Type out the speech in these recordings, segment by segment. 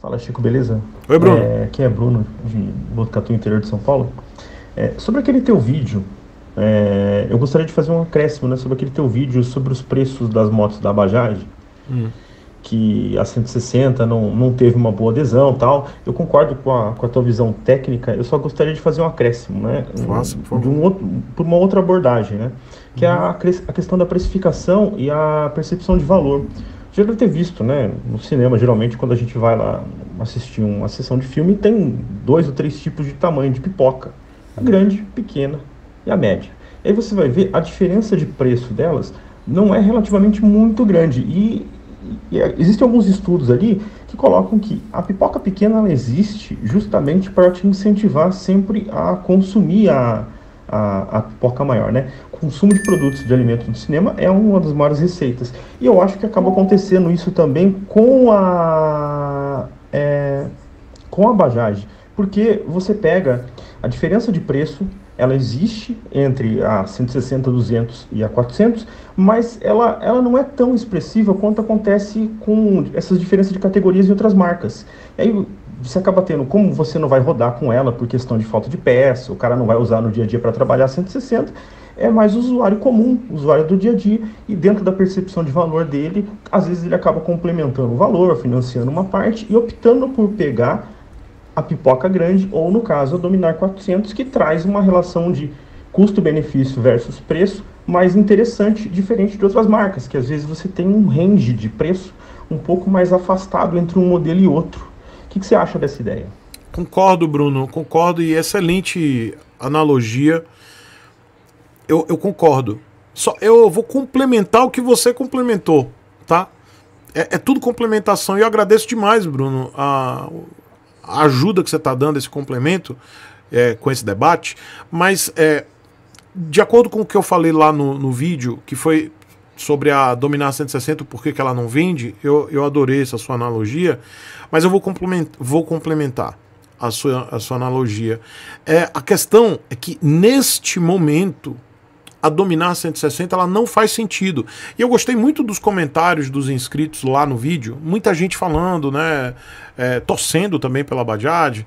Fala Chico, beleza? Oi Bruno. É, aqui é Bruno, de Botucatu, interior de São Paulo. É, sobre aquele teu vídeo, é, eu gostaria de fazer um acréscimo né, sobre aquele teu vídeo sobre os preços das motos da Bajaj. Hum que a 160 não, não teve uma boa adesão tal. Eu concordo com a, com a tua visão técnica, eu só gostaria de fazer um acréscimo, né? Nossa, por, de um outro, por uma outra abordagem, né? Que é a, uhum. a questão da precificação e a percepção de valor já deve ter visto, né? No cinema, geralmente, quando a gente vai lá assistir uma sessão de filme, tem dois ou três tipos de tamanho de pipoca: a grande, pequena e a média. E aí você vai ver a diferença de preço delas não é relativamente muito grande. E, e existem alguns estudos ali que colocam que a pipoca pequena existe justamente para te incentivar sempre a consumir a a, a pipoca maior, né? consumo de produtos de alimento no cinema é uma das maiores receitas. E eu acho que acaba acontecendo isso também com a é, com a Bajaj, porque você pega a diferença de preço, ela existe entre a 160, 200 e a 400, mas ela, ela não é tão expressiva quanto acontece com essas diferenças de categorias em outras marcas. E aí você acaba tendo, como você não vai rodar com ela por questão de falta de peça, o cara não vai usar no dia a dia para trabalhar 160, é mais usuário comum, usuário do dia a dia, e dentro da percepção de valor dele, às vezes ele acaba complementando o valor, financiando uma parte e optando por pegar a pipoca grande, ou no caso, a Dominar 400, que traz uma relação de custo-benefício versus preço mais interessante, diferente de outras marcas, que às vezes você tem um range de preço um pouco mais afastado entre um modelo e outro que, que você acha dessa ideia? Concordo, Bruno, concordo e excelente analogia. Eu, eu concordo. Só eu vou complementar o que você complementou, tá? É, é tudo complementação e eu agradeço demais, Bruno, a, a ajuda que você está dando, esse complemento é, com esse debate. Mas é, de acordo com o que eu falei lá no, no vídeo, que foi sobre a Dominar 160, por que ela não vende, eu, eu adorei essa sua analogia, mas eu vou complementar, vou complementar a, sua, a sua analogia. É, a questão é que neste momento a Dominar 160 ela não faz sentido. E eu gostei muito dos comentários dos inscritos lá no vídeo, muita gente falando, né, é, torcendo também pela Bajaj.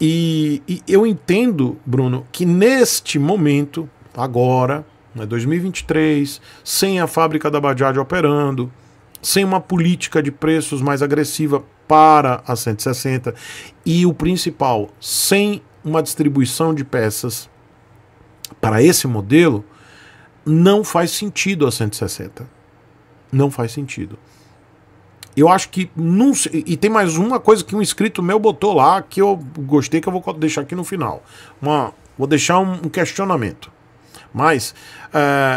E, e eu entendo, Bruno, que neste momento, agora, né? 2023, sem a fábrica da Bajaj operando, sem uma política de preços mais agressiva para a 160 e o principal, sem uma distribuição de peças para esse modelo, não faz sentido a 160. Não faz sentido. Eu acho que não e tem mais uma coisa que um inscrito meu botou lá que eu gostei que eu vou deixar aqui no final. Uma, vou deixar um questionamento. Mas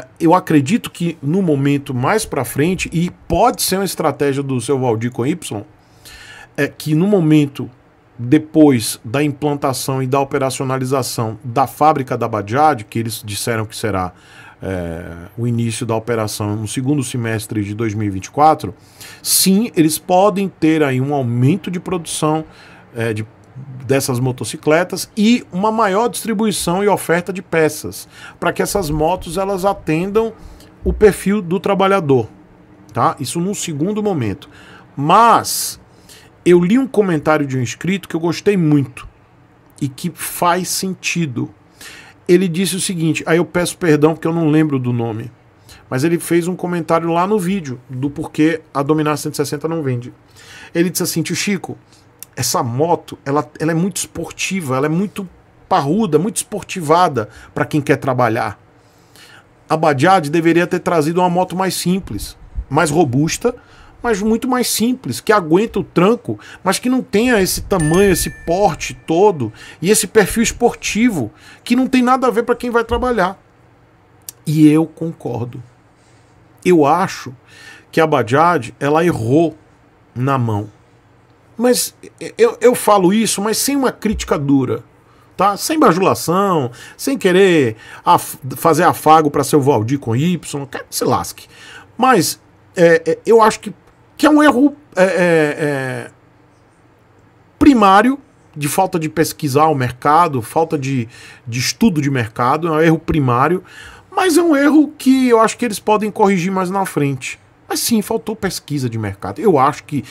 uh, eu acredito que no momento mais para frente, e pode ser uma estratégia do seu Valdir com Y, é que no momento depois da implantação e da operacionalização da fábrica da Bajaj, que eles disseram que será é, o início da operação no segundo semestre de 2024, sim, eles podem ter aí um aumento de produção é, de dessas motocicletas e uma maior distribuição e oferta de peças para que essas motos elas atendam o perfil do trabalhador, tá? Isso num segundo momento. Mas eu li um comentário de um inscrito que eu gostei muito e que faz sentido. Ele disse o seguinte, aí eu peço perdão porque eu não lembro do nome, mas ele fez um comentário lá no vídeo do porquê a Dominar 160 não vende. Ele disse assim, tio Chico, essa moto, ela, ela é muito esportiva, ela é muito parruda, muito esportivada para quem quer trabalhar. A Bajaj deveria ter trazido uma moto mais simples, mais robusta, mas muito mais simples, que aguenta o tranco, mas que não tenha esse tamanho, esse porte todo e esse perfil esportivo, que não tem nada a ver para quem vai trabalhar. E eu concordo. Eu acho que a Bajaj, ela errou na mão. Mas eu, eu falo isso, mas sem uma crítica dura. Tá? Sem bajulação, sem querer af fazer afago para seu Valdir com Y, quer que se lasque. Mas é, é, eu acho que, que é um erro é, é, é, primário de falta de pesquisar o mercado, falta de, de estudo de mercado, é um erro primário, mas é um erro que eu acho que eles podem corrigir mais na frente. Mas sim, faltou pesquisa de mercado. Eu acho que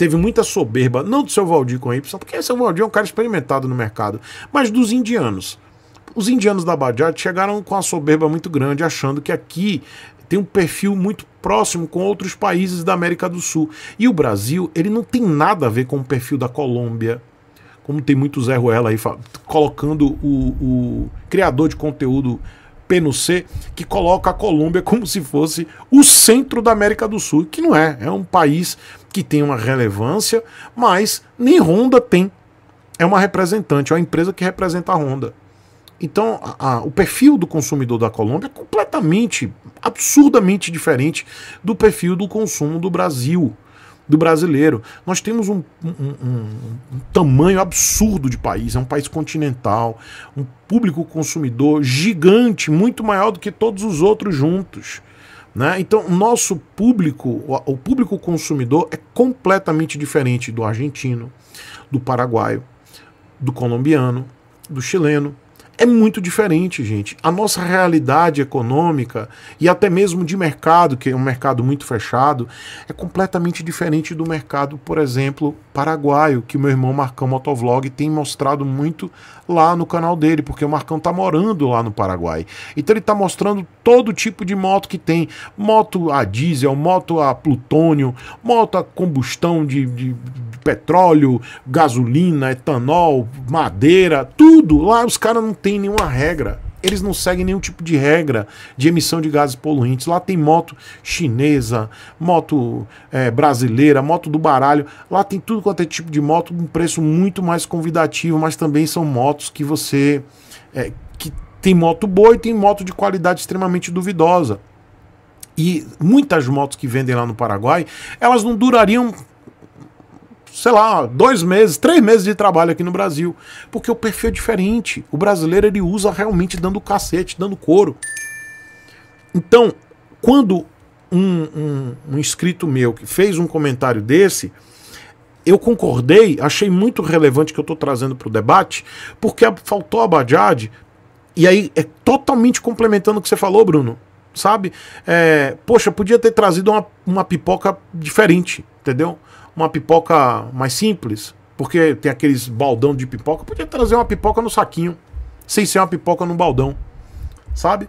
teve muita soberba, não do seu Valdir com Y, porque o seu Valdir é um cara experimentado no mercado, mas dos indianos. Os indianos da Bajaj chegaram com a soberba muito grande, achando que aqui tem um perfil muito próximo com outros países da América do Sul. E o Brasil, ele não tem nada a ver com o perfil da Colômbia, como tem muito Zé Ruela aí colocando o, o, criador de conteúdo P no C, que coloca a Colômbia como se fosse o centro da América do Sul, que não é, é um país que tem uma relevância, mas nem Honda tem. É uma representante, é uma empresa que representa a Honda. Então, a, a, o perfil do consumidor da Colômbia é completamente, absurdamente diferente do perfil do consumo do Brasil, do brasileiro. Nós temos um, um, um, um tamanho absurdo de país, é um país continental, um público consumidor gigante, muito maior do que todos os outros juntos. Né? Então, nosso público, o público consumidor é completamente diferente do argentino, do paraguaio, do colombiano, do chileno, é muito diferente, gente. A nossa realidade econômica e até mesmo de mercado, que é um mercado muito fechado, é completamente diferente do mercado, por exemplo, paraguaio, que meu irmão Marcão Motovlog tem mostrado muito lá no canal dele, porque o Marcão tá morando lá no Paraguai. Então ele tá mostrando todo tipo de moto que tem: moto a diesel, moto a plutônio, moto a combustão de, de petróleo, gasolina, etanol, madeira, tudo. Lá os caras não tem nenhuma regra. Eles não seguem nenhum tipo de regra de emissão de gases poluentes. Lá tem moto chinesa, moto é, brasileira, moto do baralho. Lá tem tudo quanto é tipo de moto, um preço muito mais convidativo, mas também são motos que você. É, que tem moto boa e tem moto de qualidade extremamente duvidosa. E muitas motos que vendem lá no Paraguai, elas não durariam sei lá, dois meses, três meses de trabalho aqui no Brasil. Porque o perfil é diferente. O brasileiro ele usa realmente dando cacete, dando couro. Então, quando um, um, um inscrito meu que fez um comentário desse, eu concordei, achei muito relevante que eu estou trazendo para o debate, porque faltou a Bajad, e aí é totalmente complementando o que você falou, Bruno. Sabe? É, poxa, podia ter trazido uma, uma pipoca diferente, entendeu? uma pipoca mais simples, porque tem aqueles baldão de pipoca, podia trazer uma pipoca no saquinho, sem ser uma pipoca no baldão, sabe?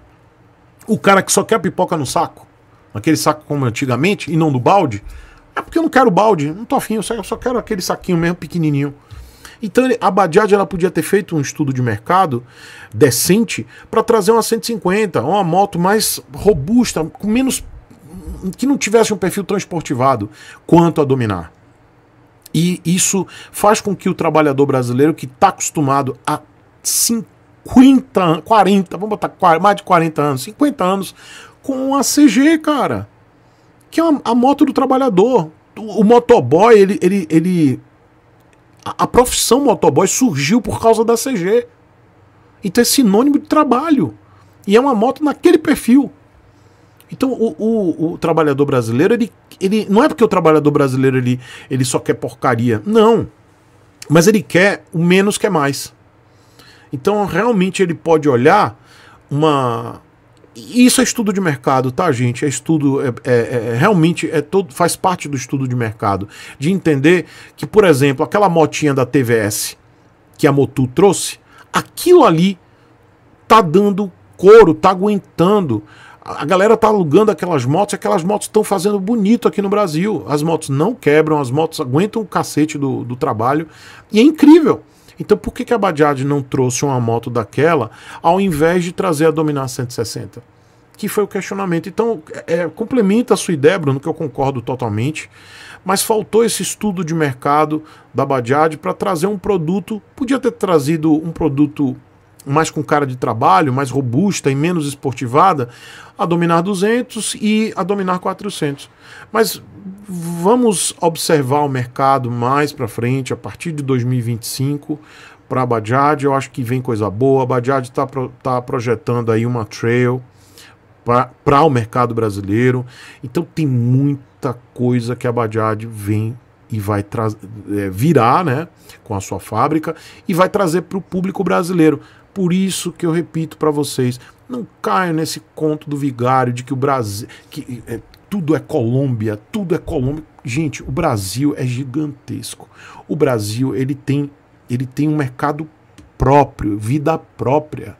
O cara que só quer pipoca no saco, aquele saco como antigamente, e não do balde, é porque eu não quero balde, não tô afim, eu só, quero aquele saquinho mesmo pequenininho. Então a Bajaj ela podia ter feito um estudo de mercado decente para trazer uma 150, uma moto mais robusta, com menos que não tivesse um perfil tão esportivado quanto a dominar. E isso faz com que o trabalhador brasileiro que está acostumado a 50, 40, vamos botar mais de 40 anos, 50 anos com a CG, cara. Que é a, moto do trabalhador. O, motoboy, ele, ele, ele a, a, profissão motoboy surgiu por causa da CG. Então é sinônimo de trabalho. E é uma moto naquele perfil. Então o, o, o, trabalhador brasileiro, ele, ele. Não é porque o trabalhador brasileiro ele, ele só quer porcaria. Não. Mas ele quer o menos que é mais. Então realmente ele pode olhar uma. Isso é estudo de mercado, tá, gente? É estudo, é, é, é, é, realmente é todo, faz parte do estudo de mercado. De entender que, por exemplo, aquela motinha da TVS que a motu trouxe, aquilo ali tá dando couro, tá aguentando a galera tá alugando aquelas motos, e aquelas motos estão fazendo bonito aqui no Brasil. As motos não quebram, as motos aguentam o cacete do, do trabalho. E é incrível. Então por que, que a Bajaj não trouxe uma moto daquela ao invés de trazer a Dominar 160? Que foi o questionamento. Então, é, é, complementa a sua ideia, Bruno, que eu concordo totalmente, mas faltou esse estudo de mercado da Bajaj para trazer um produto. Podia ter trazido um produto mais com cara de trabalho, mais robusta e menos esportivada, a dominar 200 e a dominar 400. Mas vamos observar o mercado mais para frente, a partir de 2025, para a Bajaj, eu acho que vem coisa boa. A Bajaj está pro, tá projetando aí uma trail para o mercado brasileiro. Então tem muita coisa que a Bajaj vem e vai é, virar né, com a sua fábrica e vai trazer para o público brasileiro. Por isso que eu repito para vocês, não caio nesse conto do vigário de que o Brasil, que é, tudo é Colômbia, tudo é Colômbia. Gente, o Brasil é gigantesco. O Brasil, ele tem, ele tem um mercado próprio, vida própria.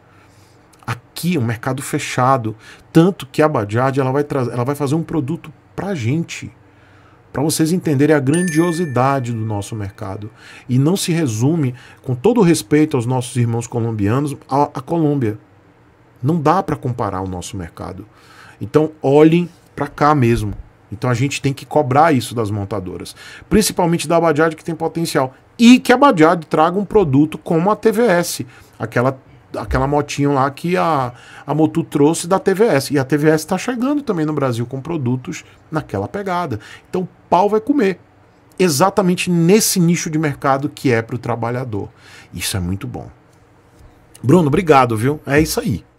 Aqui é um mercado fechado, tanto que a Bajaj ela vai trazer, ela vai fazer um produto pra gente para vocês entenderem a grandiosidade do nosso mercado. E não se resume, com todo respeito aos nossos irmãos colombianos, à, Colômbia. Não dá para comparar o nosso mercado. Então, olhem para cá mesmo. Então, a gente tem que cobrar isso das montadoras, principalmente da Bajaj, que tem potencial. E que a Bajaj traga um produto como a TVS, aquela aquela motinha lá que a, a Motu trouxe da TVS. E a TVS está chegando também no Brasil com produtos naquela pegada. Então o pau vai comer. Exatamente nesse nicho de mercado que é para o trabalhador. Isso é muito bom. Bruno, obrigado, viu? É isso aí.